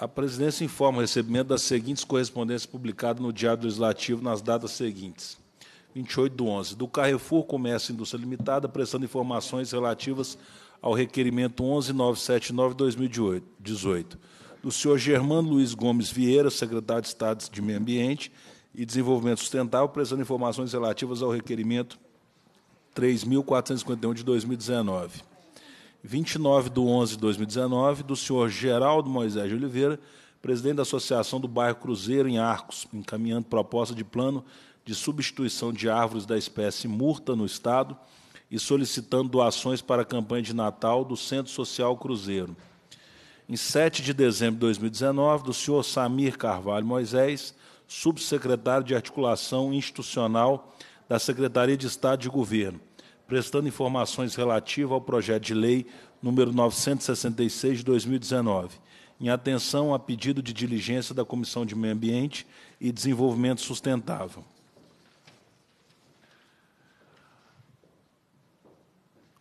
A presidência informa o recebimento das seguintes correspondências publicadas no Diário Legislativo nas datas seguintes. 28 de 11, do Carrefour Comércio e Indústria Limitada, prestando informações relativas ao requerimento 11979-2018. Do senhor Germano Luiz Gomes Vieira, secretário de Estado de Meio Ambiente e Desenvolvimento Sustentável, prestando informações relativas ao requerimento 3.451 de 2019. 29 de 11 de 2019, do senhor Geraldo Moisés de Oliveira, presidente da Associação do Bairro Cruzeiro, em Arcos, encaminhando proposta de plano de substituição de árvores da espécie murta no Estado e solicitando doações para a campanha de Natal do Centro Social Cruzeiro. Em 7 de dezembro de 2019, do senhor Samir Carvalho Moisés, subsecretário de Articulação Institucional da Secretaria de Estado de Governo, prestando informações relativas ao projeto de lei número 966 de 2019, em atenção a pedido de diligência da Comissão de Meio Ambiente e Desenvolvimento Sustentável.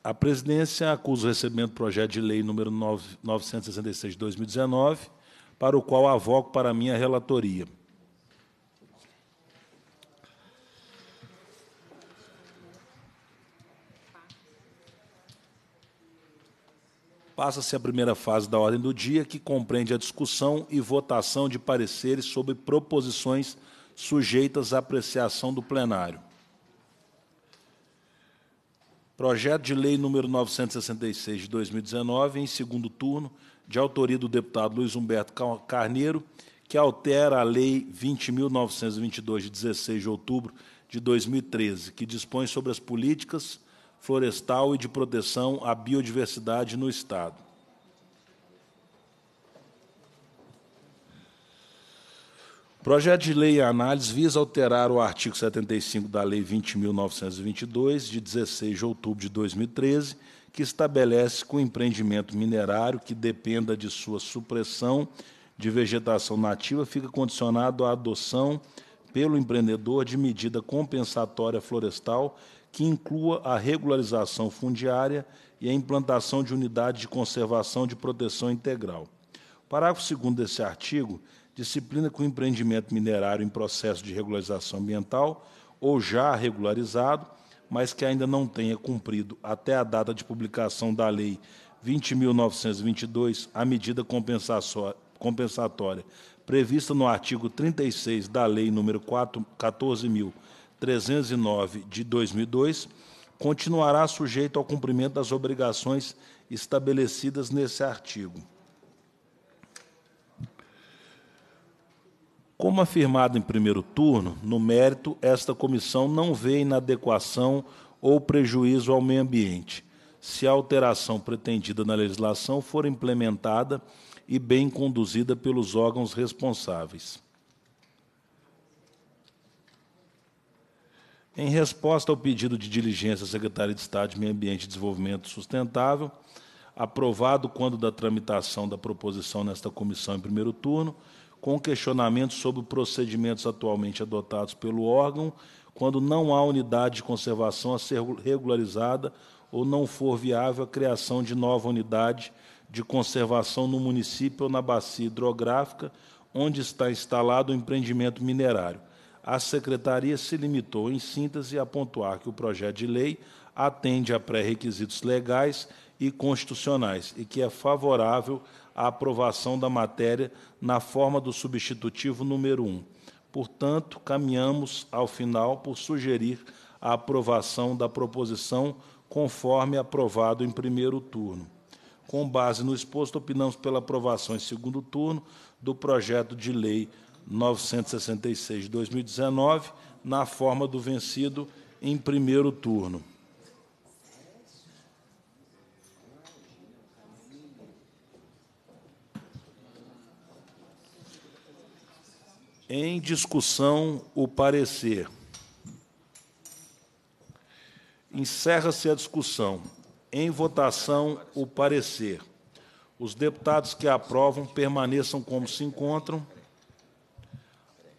A presidência acusa o recebimento do projeto de lei número 966 de 2019, para o qual avoco para minha relatoria. passa-se a primeira fase da ordem do dia, que compreende a discussão e votação de pareceres sobre proposições sujeitas à apreciação do plenário. Projeto de Lei número 966 de 2019, em segundo turno, de autoria do deputado Luiz Humberto Carneiro, que altera a Lei 20.922, de 16 de outubro de 2013, que dispõe sobre as políticas florestal e de proteção à biodiversidade no Estado. O projeto de lei e análise visa alterar o artigo 75 da Lei 20.922, de 16 de outubro de 2013, que estabelece que o empreendimento minerário que dependa de sua supressão de vegetação nativa fica condicionado à adoção pelo empreendedor de medida compensatória florestal que inclua a regularização fundiária e a implantação de unidades de conservação de proteção integral. O parágrafo 2 desse artigo disciplina que o empreendimento minerário em processo de regularização ambiental ou já regularizado, mas que ainda não tenha cumprido até a data de publicação da Lei 20.922 a medida compensatória prevista no artigo 36 da Lei nº 14.000 309 de 2002, continuará sujeito ao cumprimento das obrigações estabelecidas nesse artigo. Como afirmado em primeiro turno, no mérito, esta comissão não vê inadequação ou prejuízo ao meio ambiente, se a alteração pretendida na legislação for implementada e bem conduzida pelos órgãos responsáveis. Em resposta ao pedido de diligência da Secretaria de Estado de Meio Ambiente e Desenvolvimento Sustentável, aprovado quando da tramitação da proposição nesta comissão em primeiro turno, com questionamentos sobre procedimentos atualmente adotados pelo órgão, quando não há unidade de conservação a ser regularizada ou não for viável a criação de nova unidade de conservação no município ou na bacia hidrográfica onde está instalado o empreendimento minerário a secretaria se limitou, em síntese, a pontuar que o projeto de lei atende a pré-requisitos legais e constitucionais e que é favorável à aprovação da matéria na forma do substitutivo número 1. Portanto, caminhamos ao final por sugerir a aprovação da proposição conforme aprovado em primeiro turno. Com base no exposto, opinamos pela aprovação em segundo turno do projeto de lei 966 2019, na forma do vencido em primeiro turno. Em discussão, o parecer. Encerra-se a discussão. Em votação, o parecer. Os deputados que aprovam permaneçam como se encontram.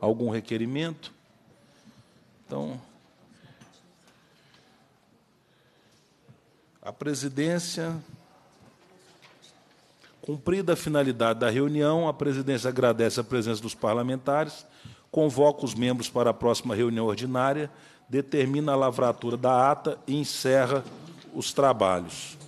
algum requerimento? Então, a presidência, cumprida a finalidade da reunião, a presidência agradece a presença dos parlamentares, convoca os membros para a próxima reunião ordinária, determina a lavratura da ata e encerra os trabalhos.